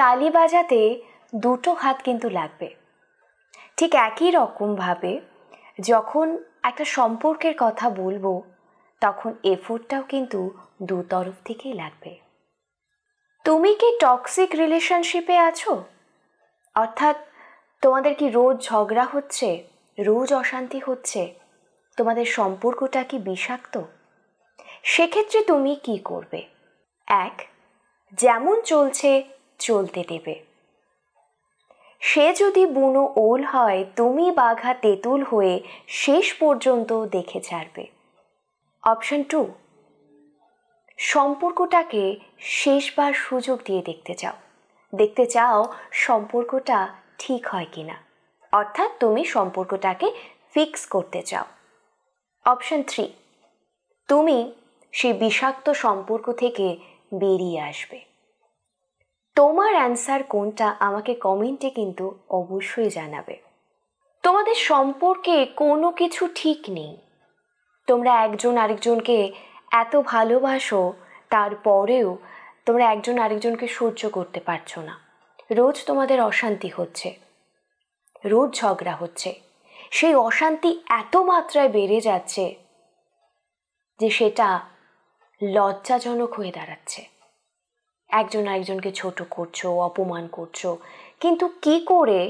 তালি বাজাতে দুটো হাত কিন্তু লাগবে ঠিক একই রকমভাবে যখন একটা সম্পর্কের কথা বলবো তখন এফোর্টটাও কিন্তু দু তরফ থেকেই লাগবে তুমি কি টক্সিক রিলেশনশিপে আছো অর্থাৎ তোমাদের কি রোজ ঝগড়া হচ্ছে রোজ অশান্তি হচ্ছে তোমাদের সম্পর্কটা কি বিষাক্ত সেক্ষেত্রে তুমি কি করবে এক যেমন চলছে চলতে দেবে সে যদি বুনো ওল হয় তুমি বাঘা তেঁতুল হয়ে শেষ পর্যন্ত দেখে ছাড়বে অপশন টু সম্পর্কটাকে শেষবার সুযোগ দিয়ে দেখতে চাও দেখতে চাও সম্পর্কটা ঠিক হয় কি না অর্থাৎ তুমি সম্পর্কটাকে ফিক্স করতে চাও অপশন থ্রি তুমি সেই বিষাক্ত সম্পর্ক থেকে বেরিয়ে আসবে তোমার অ্যান্সার কোনটা আমাকে কমেন্টে কিন্তু অবশ্যই জানাবে তোমাদের সম্পর্কে কোনো কিছু ঠিক নেই তোমরা একজন আরেকজনকে এত ভালোবাসো তারপরেও তোমরা একজন আরেকজনকে সহ্য করতে পারছো না রোজ তোমাদের অশান্তি হচ্ছে রোজ ঝগড়া হচ্ছে সেই অশান্তি এত মাত্রায় বেড়ে যাচ্ছে যে সেটা লজ্জাজনক হয়ে দাঁড়াচ্ছে একজন আরেকজনকে ছোট করছো অপমান করছো কিন্তু কি করে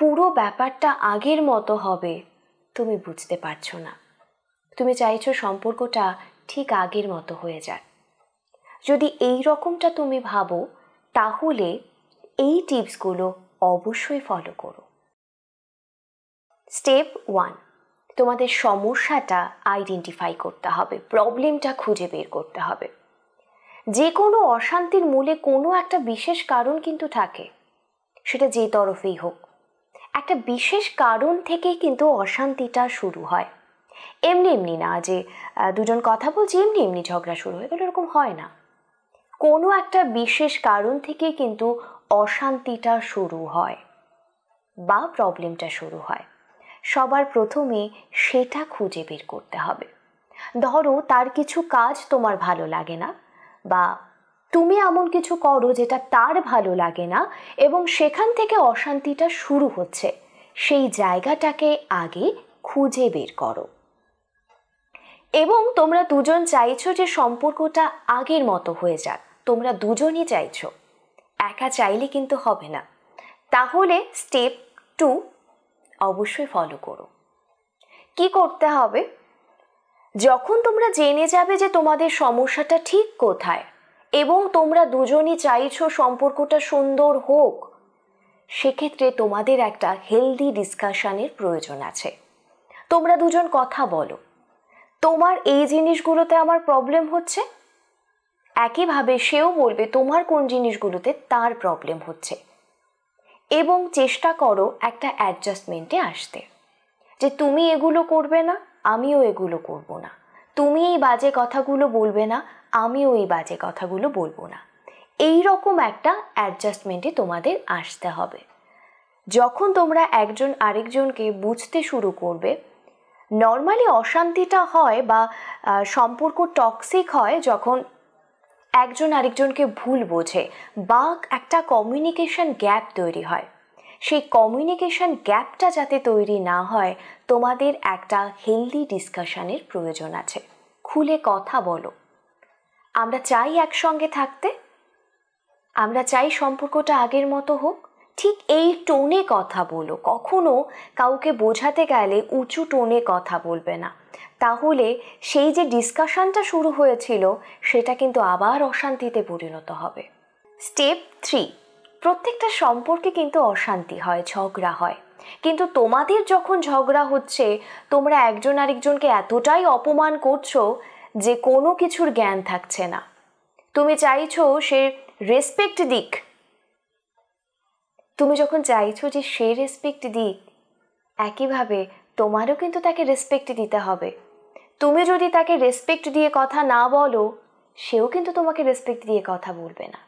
পুরো ব্যাপারটা আগের মতো হবে তুমি বুঝতে পারছো না তুমি চাইছো সম্পর্কটা ঠিক আগের মতো হয়ে যায় যদি এই রকমটা তুমি ভাবো তাহলে এই টিপসগুলো অবশ্যই ফলো করো স্টেপ ওয়ান তোমাদের সমস্যাটা আইডেন্টিফাই করতে হবে প্রবলেমটা খুঁজে বের করতে হবে যে কোনো অশান্তির মূলে কোনো একটা বিশেষ কারণ কিন্তু থাকে সেটা যে তরফেই হোক একটা বিশেষ কারণ থেকেই কিন্তু অশান্তিটা শুরু হয় এমনি এমনি না যে দুজন কথা বলছি এমনি এমনি ঝগড়া শুরু হয়ে গেল এরকম হয় না কোনো একটা বিশেষ কারণ থেকে কিন্তু অশান্তিটা শুরু হয় বা প্রবলেমটা শুরু হয় সবার প্রথমে সেটা খুঁজে বের করতে হবে ধরো তার কিছু কাজ তোমার ভালো লাগে না বা তুমি এমন কিছু করো যেটা তার ভালো লাগে না এবং সেখান থেকে অশান্তিটা শুরু হচ্ছে সেই জায়গাটাকে আগে খুঁজে বের করো এবং তোমরা দুজন চাইছো যে সম্পর্কটা আগের মতো হয়ে যাক তোমরা দুজনই চাইছো একা চাইলে কিন্তু হবে না তাহলে স্টেপ টু অবশ্যই ফলো করো কি করতে হবে যখন তোমরা জেনে যাবে যে তোমাদের সমস্যাটা ঠিক কোথায় এবং তোমরা দুজনই চাইছো সম্পর্কটা সুন্দর হোক সেক্ষেত্রে তোমাদের একটা হেলদি ডিসকাশানের প্রয়োজন আছে তোমরা দুজন কথা বলো তোমার এই জিনিসগুলোতে আমার প্রবলেম হচ্ছে একইভাবে সেও বলবে তোমার কোন জিনিসগুলোতে তার প্রবলেম হচ্ছে এবং চেষ্টা করো একটা অ্যাডজাস্টমেন্টে আসতে যে তুমি এগুলো করবে না আমিও এগুলো করব না তুমি এই বাজে কথাগুলো বলবে না আমিও এই বাজে কথাগুলো বলবো না এই রকম একটা অ্যাডজাস্টমেন্টে তোমাদের আসতে হবে যখন তোমরা একজন আরেকজনকে বুঝতে শুরু করবে নর্মালি অশান্তিটা হয় বা সম্পর্ক টক্সিক হয় যখন একজন আরেকজনকে ভুল বোঝে বা একটা কমিউনিকেশন গ্যাপ তৈরি হয় সেই কমিউনিকেশন গ্যাপটা যাতে তৈরি না হয় তোমাদের একটা হেলদি ডিসকাশানের প্রয়োজন আছে খুলে কথা বলো আমরা চাই একসঙ্গে থাকতে আমরা চাই সম্পর্কটা আগের মতো হোক ঠিক এই টোনে কথা বলো কখনো কাউকে বোঝাতে গেলে উঁচু টোনে কথা বলবে না তাহলে সেই যে ডিসকাশনটা শুরু হয়েছিল সেটা কিন্তু আবার অশান্তিতে পরিণত হবে স্টেপ থ্রি প্রত্যেকটা সম্পর্কে কিন্তু অশান্তি হয় ঝগড়া হয় কিন্তু তোমাদের যখন ঝগড়া হচ্ছে তোমরা একজন আরেকজনকে এতটাই অপমান করছো যে কোনো কিছুর জ্ঞান থাকছে না তুমি চাইছো সে রেসপেক্ট দিক তুমি যখন চাইছো যে সে রেসপেক্ট দিক একইভাবে তোমারও কিন্তু তাকে রেসপেক্ট দিতে হবে তুমি যদি তাকে রেসপেক্ট দিয়ে কথা না বলো সেও কিন্তু তোমাকে রেসপেক্ট দিয়ে কথা বলবে না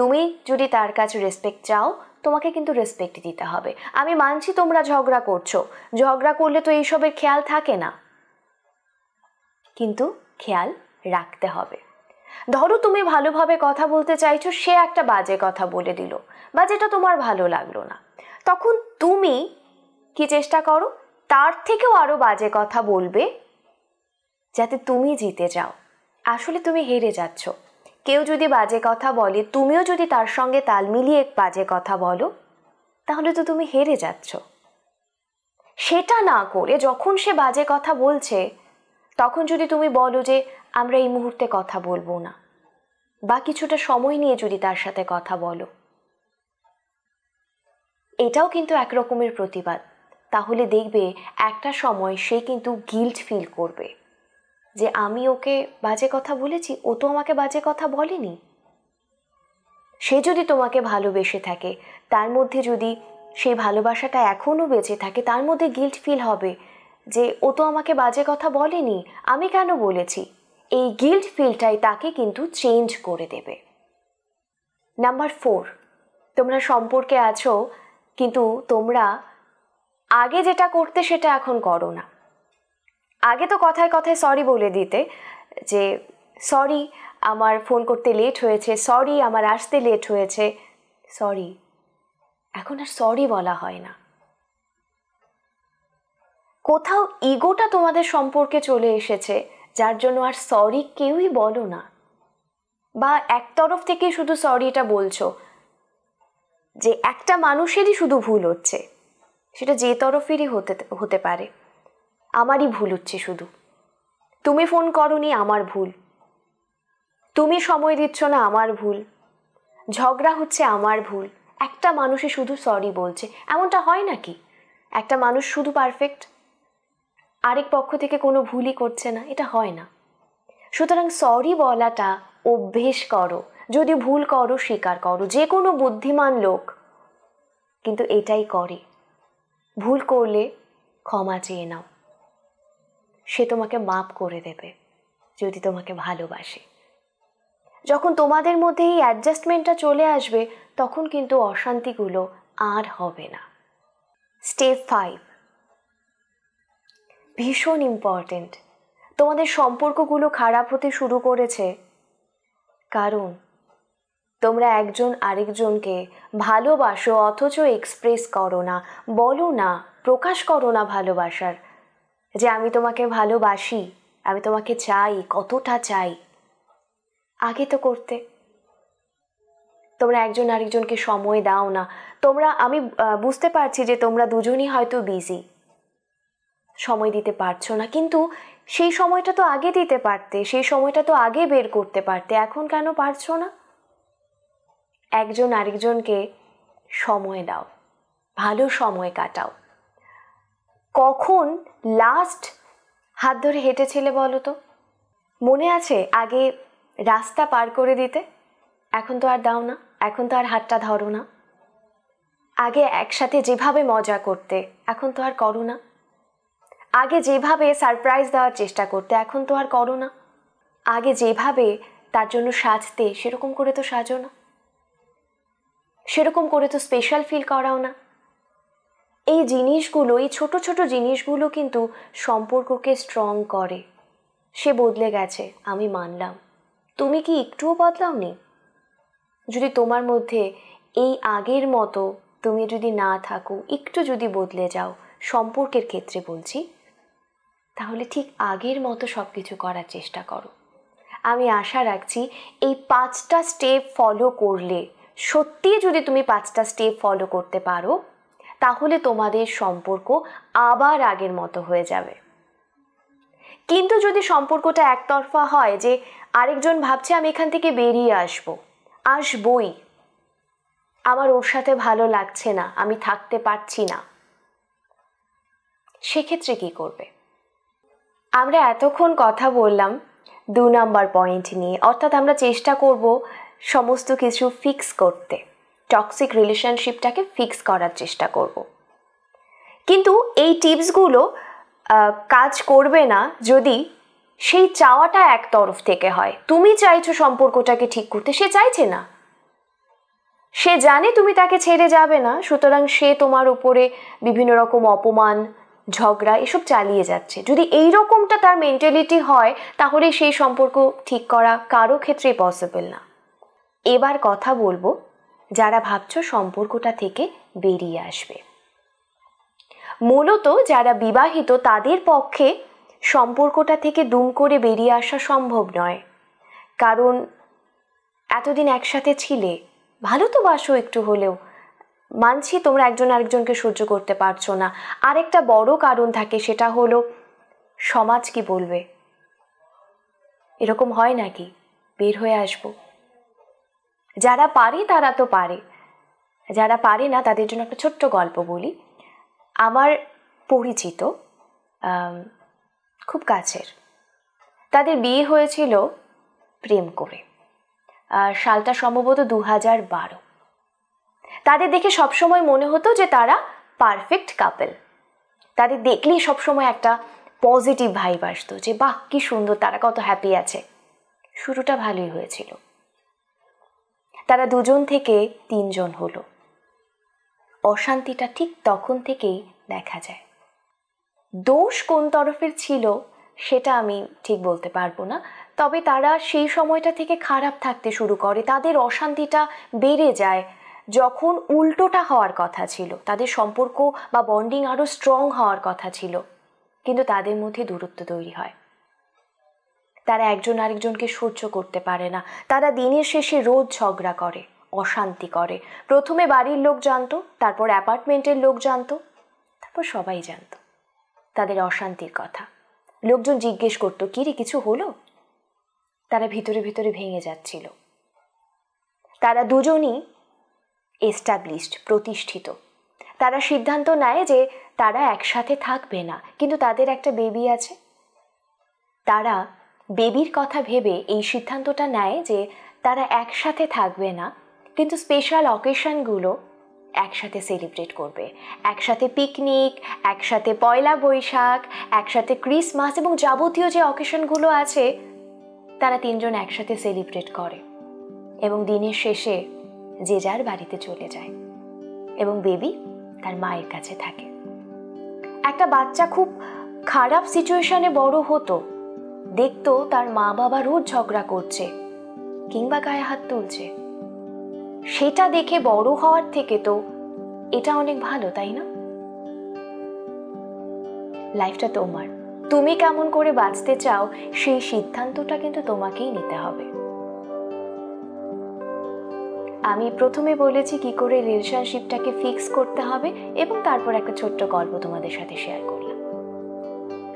তুমি যদি তার কাছে রেসপেক্ট চাও তোমাকে কিন্তু রেসপেক্ট দিতে হবে আমি মানছি তোমরা ঝগড়া করছো ঝগড়া করলে তো এইসবের খেয়াল থাকে না কিন্তু খেয়াল রাখতে হবে ধরো তুমি ভালোভাবে কথা বলতে চাইছো সে একটা বাজে কথা বলে দিল বা যেটা তোমার ভালো লাগলো না তখন তুমি কি চেষ্টা করো তার থেকেও আরও বাজে কথা বলবে যাতে তুমি জিতে যাও আসলে তুমি হেরে যাচ্ছ কেউ যদি বাজে কথা বলে তুমিও যদি তার সঙ্গে তাল মিলিয়ে বাজে কথা বলো তাহলে তো তুমি হেরে যাচ্ছ সেটা না করে যখন সে বাজে কথা বলছে তখন যদি তুমি বলো যে আমরা এই মুহূর্তে কথা বলবো না বা কিছুটা সময় নিয়ে যদি তার সাথে কথা বলো এটাও কিন্তু একরকমের প্রতিবাদ তাহলে দেখবে একটা সময় সে কিন্তু গিল্ট ফিল করবে যে আমি ওকে বাজে কথা বলেছি ও তো আমাকে বাজে কথা বলেনি সে যদি তোমাকে ভালোবেসে থাকে তার মধ্যে যদি সেই ভালোবাসাটা এখনও বেঁচে থাকে তার মধ্যে গিল্ট ফিল হবে যে ও তো আমাকে বাজে কথা বলেনি আমি কেন বলেছি এই গিল্ট ফিলটাই তাকে কিন্তু চেঞ্জ করে দেবে নাম্বার ফোর তোমরা সম্পর্কে আছো কিন্তু তোমরা আগে যেটা করতে সেটা এখন করো না আগে তো কথায় কথায় সরি বলে দিতে যে সরি আমার ফোন করতে লেট হয়েছে সরি আমার আসতে লেট হয়েছে সরি এখন আর সরি বলা হয় না কোথাও ইগোটা তোমাদের সম্পর্কে চলে এসেছে যার জন্য আর সরি কেউই বলো না বা এক তরফ থেকে শুধু সরিটা বলছো যে একটা মানুষেরই শুধু ভুল হচ্ছে সেটা যে তরফেরই হতে হতে পারে আমারই ভুল হচ্ছে শুধু তুমি ফোন করনি আমার ভুল তুমি সময় দিচ্ছ না আমার ভুল ঝগড়া হচ্ছে আমার ভুল একটা মানুষে শুধু সরি বলছে এমনটা হয় নাকি একটা মানুষ শুধু পারফেক্ট আরেক পক্ষ থেকে কোনো ভুলই করছে না এটা হয় না সুতরাং সরি বলাটা অভ্যেস করো যদি ভুল করো স্বীকার করো যে কোনো বুদ্ধিমান লোক কিন্তু এটাই করে ভুল করলে ক্ষমা চেয়ে নাও সে তোমাকে মাপ করে দেবে যদি তোমাকে ভালোবাসে যখন তোমাদের মধ্যে এই অ্যাডজাস্টমেন্টটা চলে আসবে তখন কিন্তু অশান্তিগুলো আর হবে না স্টেপ ফাইভ ভীষণ ইম্পর্টেন্ট তোমাদের সম্পর্কগুলো খারাপ হতে শুরু করেছে কারণ তোমরা একজন আরেকজনকে ভালোবাসো অথচ এক্সপ্রেস করো না বলো না প্রকাশ করো না ভালোবাসার যে আমি তোমাকে ভালোবাসি আমি তোমাকে চাই কতটা চাই আগে তো করতে তোমরা একজন আরেকজনকে সময় দাও না তোমরা আমি বুঝতে পারছি যে তোমরা দুজনই হয়তো বিজি সময় দিতে পারছো না কিন্তু সেই সময়টা তো আগে দিতে পারতে সেই সময়টা তো আগে বের করতে পারতে এখন কেন পারছো না একজন আরেকজনকে সময় দাও ভালো সময় কাটাও কখন লাস্ট হাত ধরে হেঁটেছিলে বলো তো মনে আছে আগে রাস্তা পার করে দিতে এখন তো আর দাও না এখন তো আর হাতটা ধরো না আগে একসাথে যেভাবে মজা করতে এখন তো আর করো না আগে যেভাবে সারপ্রাইজ দেওয়ার চেষ্টা করতে এখন তো আর করো না আগে যেভাবে তার জন্য সাজতে সেরকম করে তো সাজো না সেরকম করে তো স্পেশাল ফিল করাও না এই জিনিসগুলো এই ছোট ছোট জিনিসগুলো কিন্তু সম্পর্ককে স্ট্রং করে সে বদলে গেছে আমি মানলাম তুমি কি একটুও বদলাওনি যদি তোমার মধ্যে এই আগের মতো তুমি যদি না থাকো একটু যদি বদলে যাও সম্পর্কের ক্ষেত্রে বলছি তাহলে ঠিক আগের মতো সব কিছু করার চেষ্টা করো আমি আশা রাখছি এই পাঁচটা স্টেপ ফলো করলে সত্যিই যদি তুমি পাঁচটা স্টেপ ফলো করতে পারো তাহলে তোমাদের সম্পর্ক আবার আগের মতো হয়ে যাবে কিন্তু যদি সম্পর্কটা একতরফা হয় যে আরেকজন ভাবছে আমি এখান থেকে বেরিয়ে আসব আসবই আমার ওর সাথে ভালো লাগছে না আমি থাকতে পারছি না সেক্ষেত্রে কি করবে আমরা এতক্ষণ কথা বললাম দু নাম্বার পয়েন্ট নিয়ে অর্থাৎ আমরা চেষ্টা করব সমস্ত কিছু ফিক্স করতে টক্সিক রিলেশনশিপটাকে ফিক্স করার চেষ্টা করব। কিন্তু এই টিপসগুলো কাজ করবে না যদি সেই চাওয়াটা এক তরফ থেকে হয় তুমি চাইছো সম্পর্কটাকে ঠিক করতে সে চাইছে না সে জানে তুমি তাকে ছেড়ে যাবে না সুতরাং সে তোমার উপরে বিভিন্ন রকম অপমান ঝগড়া এসব চালিয়ে যাচ্ছে যদি এই রকমটা তার মেন্টালিটি হয় তাহলে সেই সম্পর্ক ঠিক করা কারো ক্ষেত্রেই পসিবল না এবার কথা বলবো যারা ভাবছ সম্পর্কটা থেকে বেরিয়ে আসবে মূলত যারা বিবাহিত তাদের পক্ষে সম্পর্কটা থেকে দুম করে বেরিয়ে আসা সম্ভব নয় কারণ এতদিন একসাথে ছিলে ভালো তো বাসো একটু হলেও মানছি তোমরা একজন আরেকজনকে সহ্য করতে পারছো না আরেকটা বড় কারণ থাকে সেটা হলো সমাজ কি বলবে এরকম হয় নাকি বের হয়ে আসবো যারা পারে তারা তো পারে যারা পারে না তাদের জন্য একটা ছোট্ট গল্প বলি আমার পরিচিত খুব কাছের তাদের বিয়ে হয়েছিল প্রেম করে সালটা সম্ভবত দু হাজার বারো তাদের দেখে সবসময় মনে হতো যে তারা পারফেক্ট কাপেল তাদের দেখলেই সবসময় একটা পজিটিভ ভাইব আসতো যে বাহ কি সুন্দর তারা কত হ্যাপি আছে শুরুটা ভালোই হয়েছিল তারা দুজন থেকে তিনজন হলো অশান্তিটা ঠিক তখন থেকেই দেখা যায় দোষ কোন তরফের ছিল সেটা আমি ঠিক বলতে পারবো না তবে তারা সেই সময়টা থেকে খারাপ থাকতে শুরু করে তাদের অশান্তিটা বেড়ে যায় যখন উল্টোটা হওয়ার কথা ছিল তাদের সম্পর্ক বা বন্ডিং আরও স্ট্রং হওয়ার কথা ছিল কিন্তু তাদের মধ্যে দূরত্ব তৈরি হয় তারা একজন আরেকজনকে সহ্য করতে পারে না তারা দিনের শেষে রোজ ঝগড়া করে অশান্তি করে প্রথমে বাড়ির লোক জানতো তারপর অ্যাপার্টমেন্টের লোক জানতো তারপর সবাই জানতো তাদের অশান্তির কথা লোকজন জিজ্ঞেস করতো কিরে কিছু হলো তারা ভিতরে ভিতরে ভেঙে যাচ্ছিল তারা দুজনই এস্টাবলিশড প্রতিষ্ঠিত তারা সিদ্ধান্ত নেয় যে তারা একসাথে থাকবে না কিন্তু তাদের একটা বেবি আছে তারা বেবির কথা ভেবে এই সিদ্ধান্তটা নেয় যে তারা একসাথে থাকবে না কিন্তু স্পেশাল অকেশনগুলো একসাথে সেলিব্রেট করবে একসাথে পিকনিক একসাথে পয়লা বৈশাখ একসাথে ক্রিসমাস এবং যাবতীয় যে অকেশনগুলো আছে তারা তিনজন একসাথে সেলিব্রেট করে এবং দিনের শেষে যে যার বাড়িতে চলে যায় এবং বেবি তার মায়ের কাছে থাকে একটা বাচ্চা খুব খারাপ সিচুয়েশনে বড় হতো দেখত তার মা বাবা রোজ ঝগড়া করছে কিংবা গায়ে হাত তুলছে সেটা দেখে বড় হওয়ার থেকে তো এটা অনেক ভালো তাই না লাইফটা তোমার তুমি কেমন করে বাঁচতে চাও সেই সিদ্ধান্তটা কিন্তু তোমাকেই নিতে হবে আমি প্রথমে বলেছি কি করে রিলেশনশিপটাকে ফিক্স করতে হবে এবং তারপর একটা ছোট্ট গল্প তোমাদের সাথে শেয়ার করব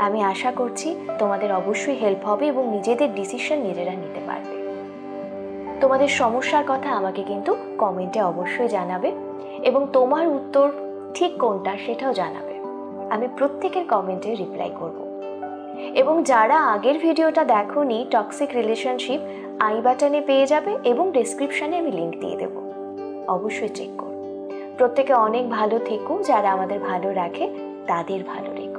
আমি আশা করছি তোমাদের অবশ্যই হেল্প হবে এবং নিজেদের ডিসিশন নিজেরা নিতে পারবে তোমাদের সমস্যার কথা আমাকে কিন্তু কমেন্টে অবশ্যই জানাবে এবং তোমার উত্তর ঠিক কোনটা সেটাও জানাবে আমি প্রত্যেকের কমেন্টে রিপ্লাই করব এবং যারা আগের ভিডিওটা দেখোনি টক্সিক রিলেশনশিপ আই বাটনে পেয়ে যাবে এবং ডেসক্রিপশানে আমি লিঙ্ক দিয়ে দেব অবশ্যই চেক করো প্রত্যেকে অনেক ভালো থেকো যারা আমাদের ভালো রাখে তাদের ভালো রেখো